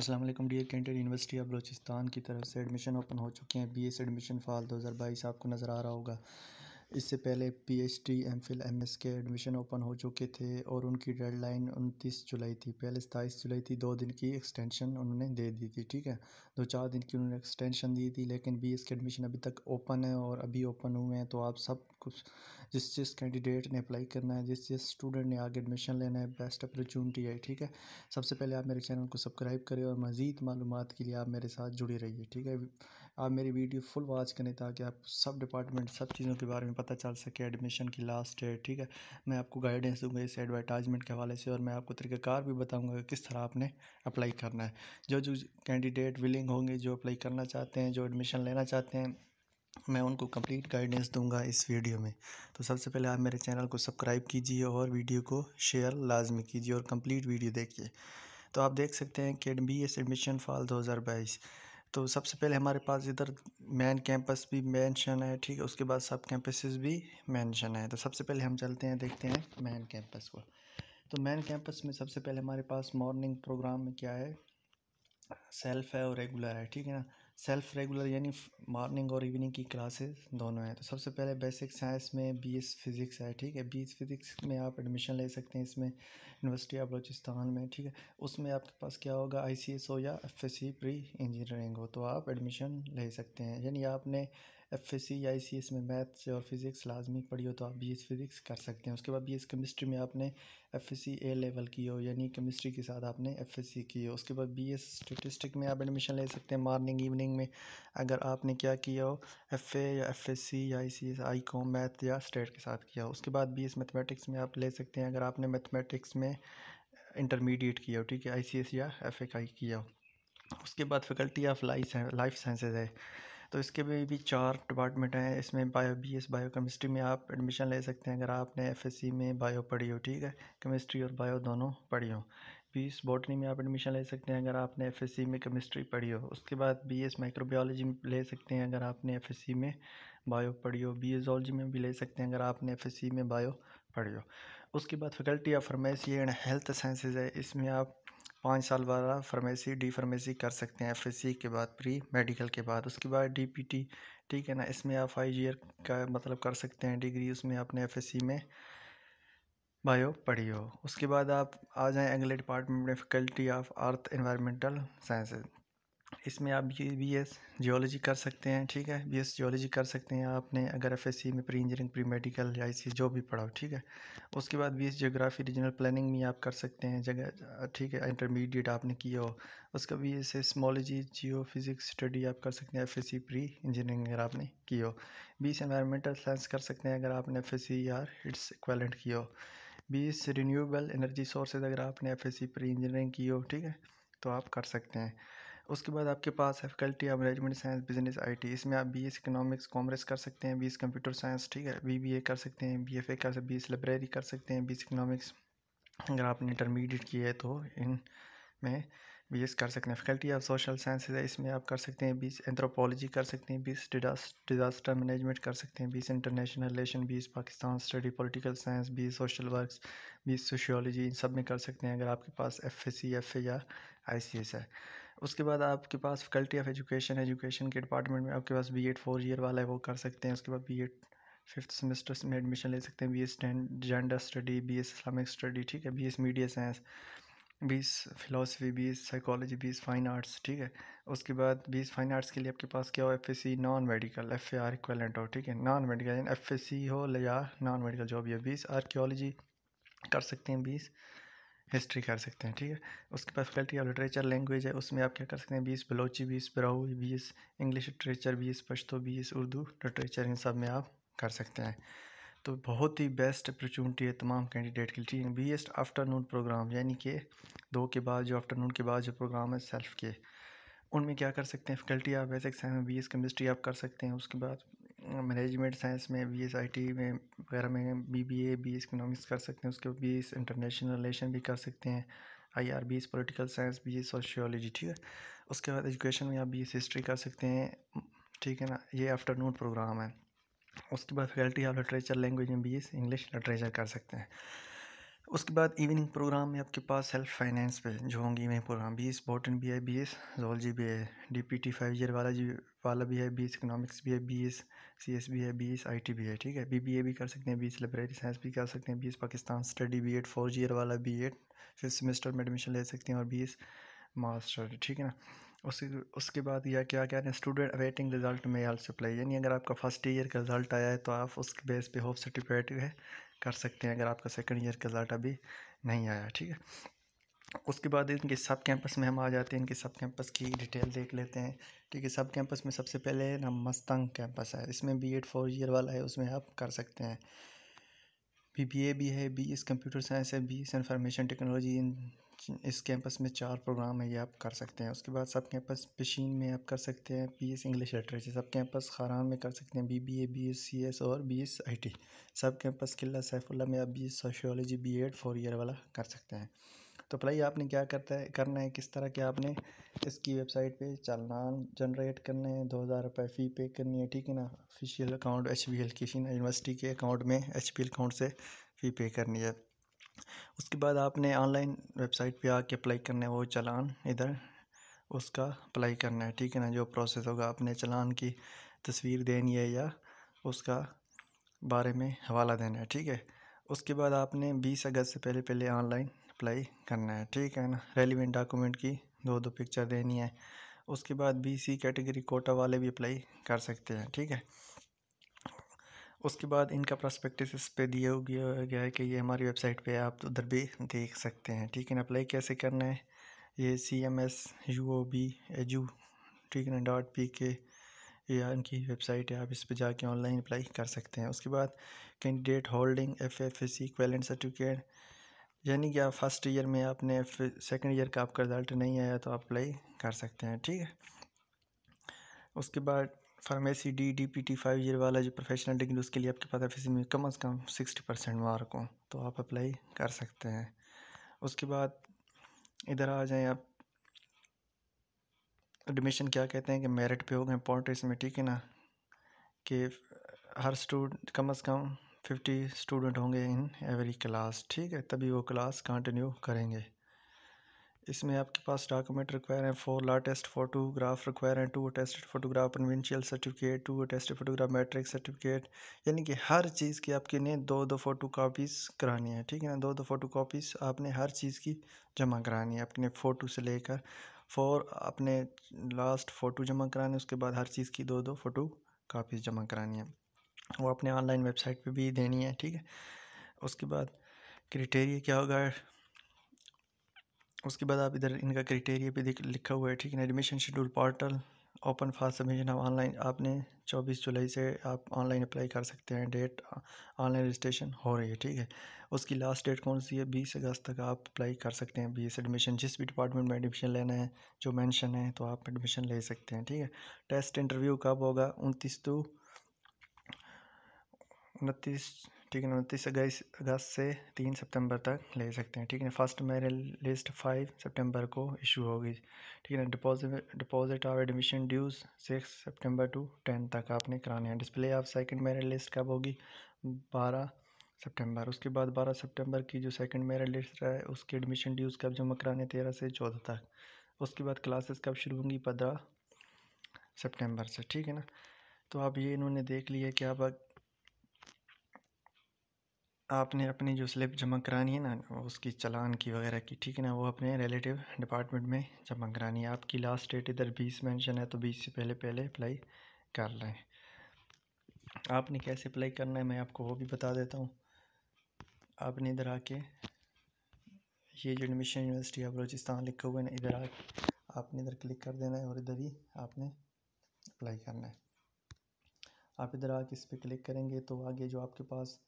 अस्सलाम वालेकुम डियर कैंटर यूनिवर्सिटी ऑफ बलोचिस्तान की तरफ से एडमिशन ओपन हो चुके हैं बीएस एडमिशन फॉल 2022 आपको नज़र आ रहा होगा इससे पहले पीएचडी एमफिल एमएस के एडमिशन ओपन हो चुके थे और उनकी डेडलाइन 29 जुलाई थी पहले सताईस जुलाई थी दो दिन की एक्सटेंशन उन्होंने दे दी थी ठीक है दो चार दिन की उन्होंने एक्सटेंशन दी थी लेकिन एस के एडमिशन अभी तक ओपन है और अभी ओपन हुए हैं तो आप सब कुछ जिस जिस कैंडिडेट ने अप्लाई करना है जिस जिस स्टूडेंट ने आगे एडमिशन लेना है बेस्ट अपॉर्चुनिटी है ठीक है सबसे पहले आप मेरे चैनल को सब्सक्राइब करें और मज़ीद मालूम के लिए आप मेरे साथ जुड़े रहिए ठीक है आप मेरी वीडियो फुल वॉच करें ताकि आप सब डिपार्टमेंट सब चीज़ों के बारे में पता चल सके एडमिशन की लास्ट डेट ठीक है मैं आपको गाइडेंस दूंगा इस एडवर्टाइजमेंट के हवाले से और मैं आपको तरीक़ाकार भी बताऊंगा कि किस तरह आपने अप्लाई करना है जो जो कैंडिडेट विलिंग होंगे जो अप्लाई करना चाहते हैं जो एडमिशन लेना चाहते हैं मैं उनको कंप्लीट गाइडेंस दूंगा इस वीडियो में तो सबसे पहले आप मेरे चैनल को सब्सक्राइब कीजिए और वीडियो को शेयर लाजमी कीजिए और कंप्लीट वीडियो देखिए तो आप देख सकते हैं कि बी एस एडमिशन फॉल दो हज़ार बाईस तो सबसे पहले हमारे पास इधर मेन कैंपस भी मेंशन है ठीक है उसके बाद सब कैंपसेस भी मेंशन है तो सबसे पहले हम चलते हैं देखते हैं मेन कैंपस को तो मेन कैंपस में सबसे पहले हमारे पास मॉर्निंग प्रोग्राम में क्या है सेल्फ है और रेगुलर है ठीक है ना सेल्फ रेगुलर यानी मॉर्निंग और इवनिंग की क्लासेस दोनों हैं तो सबसे पहले बेसिक साइंस में बी एस फिज़िक्स है ठीक है बी एस फिज़िक्स में आप एडमिशन ले सकते हैं इसमें यूनिवर्सिटी ऑफ बलोचिस्तान में ठीक है उसमें आपके पास क्या होगा आई सी एस हो या F S C pre engineering हो तो आप एडमिशन ले सकते हैं यानी आपने एफ एस सी या आई सी एस में मैथ्स और फिज़िक्स लाजमी पढ़ी हो तो आप बी एस फिज़िक्स कर सकते हैं उसके बाद बी एस केमिस्ट्री में आपने F S C A level की हो यानी केमिस्ट्री के साथ आपने एफ एस सी की हो उसके बाद बी एस स्टेटिस्टिक में आप एडमिशन ले सकते हैं मॉर्निंग इवनिंग में अगर आपने क्या किया हो एफ ए या एफ एस सी या I C S I com math या स्टेट के साथ किया हो उसके बाद बी एस मैथमेटिक्स में आप ले सकते हैं अगर आपने मैथमेटिक्स में इंटरमीडिएट किया हो ठीक है आई सी एस या एफ ए का किया हो उसके बाद faculty of life life sciences है तो इसके भी भी चार डिपार्टमेंट हैं इसमें bio B S biochemistry में आप एडमिशन ले सकते हैं अगर आपने एफ एस सी में बायो पढ़ी हो ठीक है केमिस्ट्री और बायो दोनों पढ़ी हो बीस बॉटनी में आप एडमिशन ले सकते हैं अगर आपने एफ एस सी में केमिस्ट्री पढ़ी हो उसके बाद बी एस माइक्रोबियोलॉजी में ले सकते हैं अगर आपने एफ एस सी में बायो पढ़ी हो बी एस जोलॉजी में भी ले सकते हैं अगर आपने एफ एस सी में बायो पढ़ी हो उसके बाद faculty of pharmacy and health sciences है इसमें आप पाँच साल बाद फार्मेसी डी फार्मेसी कर सकते हैं एफएससी के बाद प्री मेडिकल के बाद उसके बाद डीपीटी ठीक है ना इसमें आप फाइव ईयर का मतलब कर सकते हैं डिग्री उसमें आपने एफएससी में बायो पढ़ी हो उसके बाद आप आ जाएं अगले डिपार्टमेंट में faculty of earth environmental sciences इसमें आप बी बी एस जियोलॉजी कर सकते हैं ठीक है बी एस जियोलॉजी कर सकते हैं आपने अगर एफ एस सी में प्री इंजीनियरिंग प्री मेडिकल या इसी जो भी पढ़ाओ ठीक है उसके बाद B S geography regional planning में आप कर सकते हैं जगह ठीक है इंटरमीडिएट आपने किया हो उसका B S seismology geophysics study आप कर सकते हैं F S C pre engineering अगर आपने की हो बी एस एनवायरमेंटल साइंस कर सकते हैं अगर आपने एफ एस सी या इट्स इक्वलेंट की हो बीस रीन्यूएबल एनर्जी सोर्सेज अगर आपने F S C pre engineering की हो ठीक है तो आप कर सकते हैं उसके बाद आपके पास है faculty of management science business IT इसमें आप बीएस इकोनॉमिक्स कॉमर्स कर सकते हैं बीएस कंप्यूटर साइंस ठीक है बीबीए कर सकते हैं बीएफए कर सकते बीएस लाइब्रेरी कर सकते हैं बीएस इकोनॉमिक्स अगर आपने इंटरमीडिएट किया है तो इन में बी एस कर सकते हैं फैकल्टी ऑफ सोशल साइंस है इसमें आप कर सकते हैं बीस एंथ्रोपोलॉजी कर सकते हैं बीस डिजास्टर मैनेजमेंट कर सकते हैं बीस international relation BS Pakistan study political science BS social works BS sociology इन सब में कर सकते हैं अगर आपके पास F S C F A या आई सी एस है उसके बाद आपके पास फैकल्टी ऑफ एजुकेशन एजुकेशन के डिपार्टमेंट में आपके पास बी एड फोर ईयर वाला है वो कर सकते हैं उसके बाद बी एड फिफ्थ सेमेस्टर में एडमिशन ले सकते हैं B S gender study B S Islamic study ठीक है B S media science BS B S psychology BS fine arts ठीक है उसके बाद बीस फाइन आर्ट्स के लिए आपके पास क्या हो F S C non medical F A R equivalent हो ठीक है non medical F S C हो या नॉन मेडिकल जो भी बी बीस आर्कियोलॉजी कर सकते हैं बीस हिस्ट्री कर सकते हैं ठीक है उसके पास फैकल्टी ऑफ लिटरेचर लैंग्वेज है उसमें आप क्या कर सकते हैं बीस बलोची बीस बराऊ बीस इंग्लिश लिटरेचर बीस पश्तो बीस उर्दू लिटरेचर इन सब में आप कर सकते हैं तो बहुत ही बेस्ट अपॉर्चुनिटी है तमाम कैंडिडेट के लिए बीएस्ट आफ्टरनून प्रोग्राम यानी कि दो के बाद जो आफ्टरनून के बाद जो प्रोग्राम है सेल्फ के उनमें क्या कर सकते हैं फैकल्टी आप वैसे एग्जाम में बी केमिस्ट्री आप कर सकते हैं उसके बाद मैनेजमेंट साइंस में बी एस आई टी में वगैरह में B B A B S economics कर सकते हैं उसके बाद बी एस इंटरनेशनल रिलेशन भी कर सकते हैं I R B S political science B S sociology ठीक है उसके बाद एजुकेशन में आप बी एस हिस्ट्री कर सकते हैं ठीक है ना ये आफ्टरनून प्रोग्राम है उसके बाद फैकल्टी ऑफ लिटरेचर लैंग्वेज में बी एस इंग्लिश लिटरेचर कर सकते हैं उसके बाद इवनिंग प्रोग्राम में आपके पास सेल्फ फाइनेंस पे जो होंगे evening program B S botany भी है बी एस जोलॉजी भी है D P T five year वाला जी वाला भी है बी एस इकनॉमिक्स भी है बी एस सी एस भी है बी एस आई टी भी है ठीक है बी बी ए भी कर सकते हैं बी एस लाइब्रेरी साइंस भी कर सकते हैं B S Pakistan study B Ed fourth year वाला बी एड फिफ्थ सेमेस्टर में एडमिशन ले सकते हैं और बी एस मास्टर ठीक है ना उसके उसके बाद यह क्या कह रहे हैं स्टूडेंट अवेटिंग रिजल्ट में आल्सो अप्लाई यानी अगर आपका फर्स्ट ईयर का रिजल्ट आया है तो आप उसके बेस पे होप सर्टिफिकेट है कर सकते हैं अगर आपका सेकंड ईयर का रिजल्ट अभी नहीं आया ठीक है उसके बाद इनके सब कैंपस में हम आ जाते हैं इनके सब कैंपस की डिटेल देख लेते हैं ठीक है सब कैंपस में सबसे पहले ना मस्तंग कैंपस है इसमें बी एड फोर ईयर वाला है उसमें आप कर सकते हैं बी बी ए भी है बी एस कंप्यूटर साइंस है बी एस इंफॉर्मेशन टेक्नोलॉजी इन इस कैंपस में चार प्रोग्राम है ये आप कर सकते हैं उसके बाद सब कैंपस पेशीन में आप कर सकते हैं B S English literature sub campus Kharan में कर सकते हैं B B A B S C S और B S I T sub campus Qila Saifullah में आप B S sociology B Ed four year वाला कर सकते हैं तो अप्लाई आपने क्या करता है करना है किस तरह के आपने इसकी वेबसाइट पे चालान जनरेट करना है दो हज़ार रुपये फ़ी पे करनी है ठीक है ना official account H B L किसी यूनिवर्सिटी के अकाउंट में एच बी एल अकाउंट से फ़ी पे करनी है उसके बाद आपने ऑनलाइन वेबसाइट पे आके अप्लाई करना है वो चालान इधर उसका अप्लाई करना है ठीक है ना जो प्रोसेस होगा आपने चलान की तस्वीर देनी है या उसका बारे में हवाला देना है ठीक है उसके बाद आपने बीस अगस्त से पहले पहले ऑनलाइन अप्लाई करना है ठीक है ना रेलिवेंट डॉक्यूमेंट की दो दो पिक्चर देनी है उसके बाद बी सी कैटेगरी कोटा वाले भी अप्लाई कर सकते हैं ठीक है उसके बाद इनका प्रस्पेक्टिस इस पर दिया गया है कि ये हमारी वेबसाइट पे आप उधर भी देख सकते हैं ठीक है ना अप्लाई कैसे करना है ये C M S U O B edu ठीक है ना डॉट पी के या इनकी वेबसाइट है आप इस पर जाके ऑनलाइन अप्लाई कर सकते हैं उसके बाद candidate holding F F S C certificate यानी कि आप फर्स्ट ईयर में आपने सेकंड ईयर का आपका रिज़ल्ट नहीं आया तो आप अप्लाई कर सकते हैं ठीक है उसके बाद pharmacy D D P T five year वाला जो प्रोफेशनल डिग्री उसके लिए आपके पास एफ में कम अज़ कम सिक्सटी परसेंट मार्क हो तो आप अप्लाई कर सकते हैं उसके बाद इधर आ जाएं आप एडमिशन क्या कहते हैं कि मेरिट पे गए इंपॉर्टेंट में ठीक है ना कि हर स्टूडेंट कम अज़ कम फिफ्टी स्टूडेंट होंगे इन एवरी क्लास ठीक है तभी वो क्लास कंटिन्यू करेंगे इसमें आपके पास डॉक्यूमेंट रिक्वायर हैं four latest photograph require हैं two attest photograph conventional certificate two attest photograph matric certificate यानी कि हर चीज़ की आपके ने दो दो फोटो कापीज़ करानी है ठीक है ना दो दो फोटो कापीज़ आपने हर चीज़ की जमा करानी है अपने फ़ोटो से लेकर फोर अपने लास्ट फ़ोटो जमा कराने उसके बाद हर चीज़ की दो दो फोटो कापीज़ जमा करानी है वो अपने ऑनलाइन वेबसाइट पे भी देनी है ठीक है उसके बाद क्रिटेरिया क्या होगा उसके बाद आप इधर इनका क्रिटेरिया पे लिखा हुआ है ठीक है admission schedule portal open for submission आप ऑनलाइन आपने 24 जुलाई से आप ऑनलाइन अप्लाई कर सकते हैं डेट ऑनलाइन रजिस्ट्रेशन हो रही है ठीक है उसकी लास्ट डेट कौन सी है बीस अगस्त तक आप अप्लाई कर सकते हैं बीस एडमिशन जिस भी डिपार्टमेंट में एडमिशन लेना है जो मेंशन है तो आप एडमिशन ले सकते हैं ठीक है टेस्ट इंटरव्यू कब होगा उनतीस टू उनतीस ठीक है उनतीस अगस्त अगस्त से तीन सितंबर तक ले सकते हैं ठीक है फर्स्ट मेरिट लिस्ट फाइव सितंबर को इशू होगी ठीक है deposit deposit of admission dues six सितंबर टू टेन तक आपने कराने हैं display of second merit list कब होगी बारह सितंबर उसके बाद बारह सितंबर की जो सेकंड मेरिट लिस्ट है उसके एडमिशन ड्यूज कब जमा कराने तेरह से चौदह तक उसके बाद क्लासेस कब शुरू होंगी पंद्रह सेप्टेम्बर से ठीक है ना तो आप ये इन्होंने देख लिया कि आप आपने अपनी जो स्लिप जमा करानी है ना उसकी चलान की वगैरह की ठीक है ना वो अपने रिलेटिव डिपार्टमेंट में जमा करानी है आपकी लास्ट डेट इधर बीस मेंशन है तो बीस से पहले पहले अप्लाई कर लें आपने कैसे अप्लाई करना है मैं आपको वो भी बता देता हूँ आपने इधर आके ये जो एडमिशन यूनिवर्सिटी ऑफ बलोचिस्तान लिखे हुए हैं ना इधर आके आपने इधर क्लिक कर देना है और इधर ही आपने अप्लाई करना है आप इधर आके इस पर क्लिक करेंगे तो आगे जो आपके पास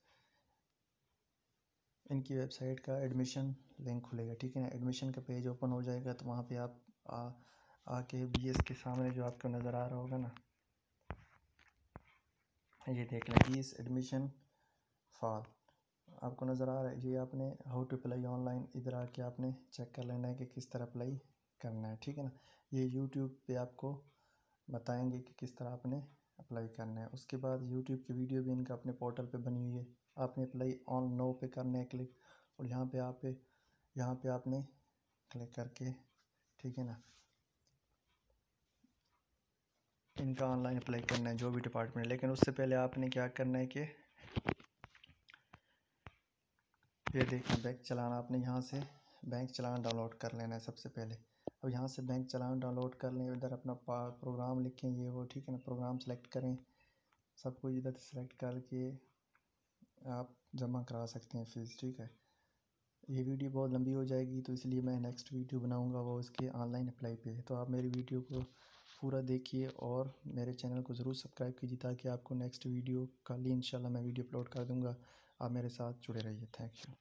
इनकी वेबसाइट का एडमिशन लिंक खुलेगा ठीक है ना एडमिशन का पेज ओपन हो जाएगा तो वहाँ पे आप आ आके बी एस के सामने जो आपको नज़र आ रहा होगा ना ये देख लें बीएस एडमिशन फॉल आपको नज़र आ रहा है ये आपने हाउ टू अप्लाई ऑनलाइन इधर आके आपने चेक कर लेना है कि किस तरह अप्लाई करना है ठीक है ना ये यूट्यूब पे आपको बताएंगे कि किस तरह आपने अप्लाई करना है उसके बाद यूट्यूब की वीडियो भी इनका अपने पोर्टल पे बनी हुई है आपने अप्लाई ऑन नो पे करना है क्लिक और यहाँ पे आप यहाँ पे आपने क्लिक करके ठीक है ना इनका ऑनलाइन अप्लाई करना है जो भी डिपार्टमेंट लेकिन उससे पहले आपने क्या करना है कि ये देखें बैंक चलाना आपने यहाँ से बैंक चलाना डाउनलोड कर लेना है सबसे पहले अब यहाँ से बैंक चलाना डाउनलोड कर लें इधर अपना प्रोग्राम लिखें ये वो ठीक है ना प्रोग्राम सेलेक्ट करें सब कुछ इधर सेलेक्ट करके आप जमा करा सकते हैं फ़ीस ठीक है ये वीडियो बहुत लंबी हो जाएगी तो इसलिए मैं नेक्स्ट वीडियो बनाऊंगा वो इसके ऑनलाइन अप्लाई पे तो आप मेरी वीडियो को पूरा देखिए और मेरे चैनल को ज़रूर सब्सक्राइब कीजिए ताकि आपको नेक्स्ट वीडियो कल ही इंशाल्लाह मैं वीडियो अपलोड कर दूंगा आप मेरे साथ जुड़े रहिए थैंक यू